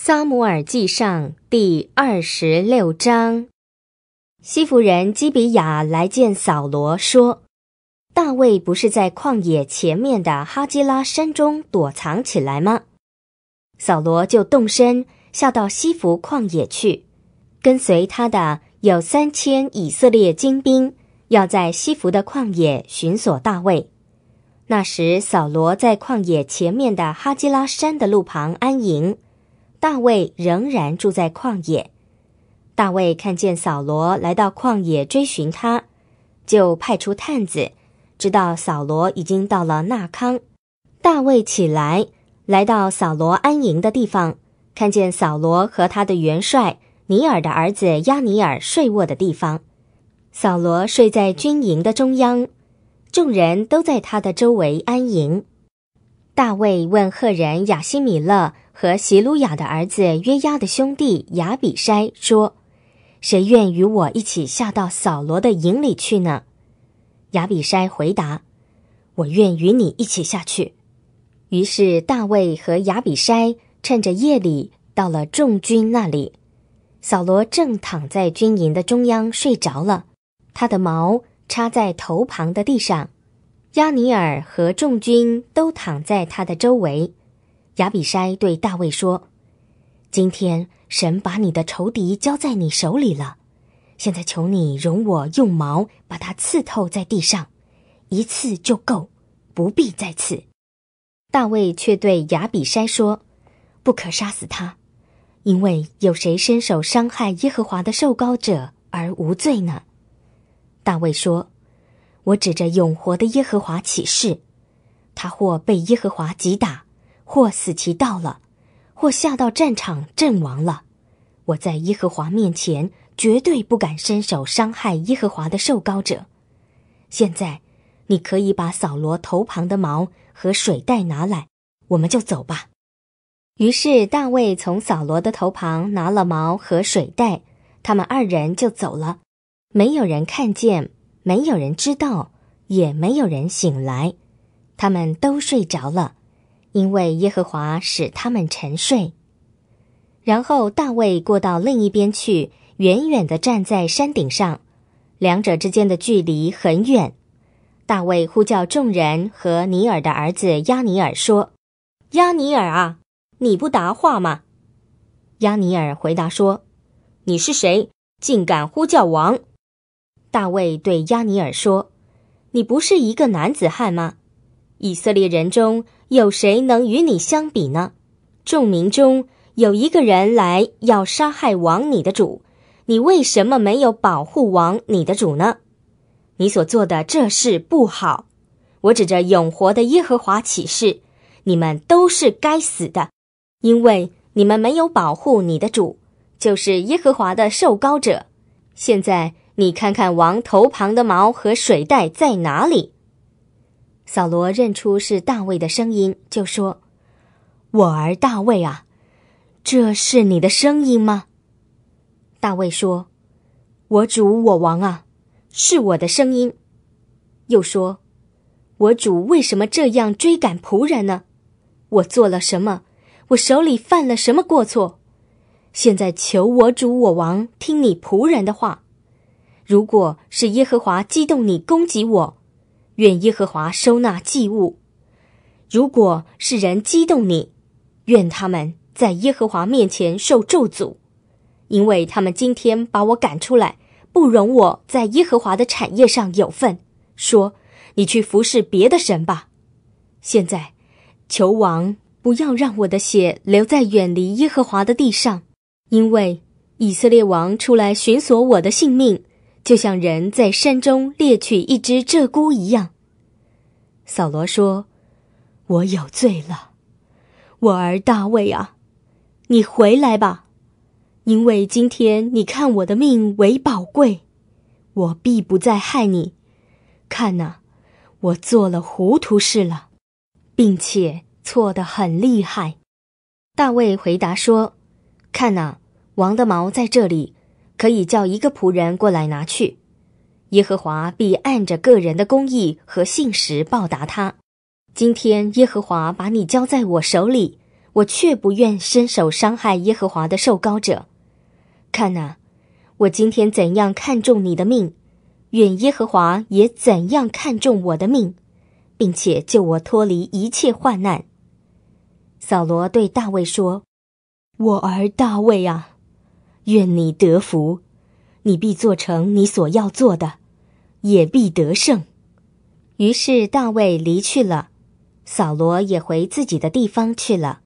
《撒姆尔记上》第二十六章，西弗人基比亚来见扫罗说：“大卫不是在旷野前面的哈基拉山中躲藏起来吗？”扫罗就动身下到西弗旷野去，跟随他的有三千以色列精兵，要在西弗的旷野寻索大卫。那时，扫罗在旷野前面的哈基拉山的路旁安营。大卫仍然住在旷野。大卫看见扫罗来到旷野追寻他，就派出探子，知道扫罗已经到了纳康。大卫起来，来到扫罗安营的地方，看见扫罗和他的元帅尼尔的儿子亚尼尔睡卧的地方。扫罗睡在军营的中央，众人都在他的周围安营。大卫问赫人雅西米勒。和席鲁雅的儿子约押的兄弟雅比筛说：“谁愿与我一起下到扫罗的营里去呢？”雅比筛回答：“我愿与你一起下去。”于是大卫和雅比筛趁着夜里到了众军那里。扫罗正躺在军营的中央睡着了，他的矛插在头旁的地上，亚尼尔和众军都躺在他的周围。亚比筛对大卫说：“今天神把你的仇敌交在你手里了，现在求你容我用矛把他刺透在地上，一次就够，不必再刺。”大卫却对亚比筛说：“不可杀死他，因为有谁伸手伤害耶和华的受膏者而无罪呢？”大卫说：“我指着永活的耶和华起誓，他或被耶和华击打。”或死期到了，或下到战场阵亡了。我在耶和华面前绝对不敢伸手伤害耶和华的受膏者。现在，你可以把扫罗头旁的毛和水袋拿来，我们就走吧。于是大卫从扫罗的头旁拿了毛和水袋，他们二人就走了。没有人看见，没有人知道，也没有人醒来，他们都睡着了。因为耶和华使他们沉睡，然后大卫过到另一边去，远远的站在山顶上，两者之间的距离很远。大卫呼叫众人和尼尔的儿子亚尼尔说：“亚尼尔啊，你不答话吗？”亚尼尔回答说：“你是谁，竟敢呼叫王？”大卫对亚尼尔说：“你不是一个男子汉吗？”以色列人中有谁能与你相比呢？众民中有一个人来要杀害王，你的主，你为什么没有保护王，你的主呢？你所做的这事不好。我指着永活的耶和华起誓，你们都是该死的，因为你们没有保护你的主，就是耶和华的受膏者。现在你看看王头旁的毛和水袋在哪里。扫罗认出是大卫的声音，就说：“我儿大卫啊，这是你的声音吗？”大卫说：“我主我王啊，是我的声音。”又说：“我主为什么这样追赶仆人呢？我做了什么？我手里犯了什么过错？现在求我主我王听你仆人的话，如果是耶和华激动你攻击我。”愿耶和华收纳祭物。如果是人激动你，愿他们在耶和华面前受咒诅，因为他们今天把我赶出来，不容我在耶和华的产业上有份。说：“你去服侍别的神吧。”现在，求王不要让我的血流在远离耶和华的地上，因为以色列王出来寻索我的性命。就像人在山中猎取一只鹧鸪一样，扫罗说：“我有罪了，我儿大卫啊，你回来吧，因为今天你看我的命为宝贵，我必不再害你。看呐，我做了糊涂事了，并且错得很厉害。”大卫回答说：“看呐，王的矛在这里。”可以叫一个仆人过来拿去，耶和华必按着个人的公义和信实报答他。今天耶和华把你交在我手里，我却不愿伸手伤害耶和华的受膏者。看哪，我今天怎样看重你的命，愿耶和华也怎样看重我的命，并且救我脱离一切患难。扫罗对大卫说：“我儿大卫啊。”愿你得福，你必做成你所要做的，也必得胜。于是大卫离去了，扫罗也回自己的地方去了。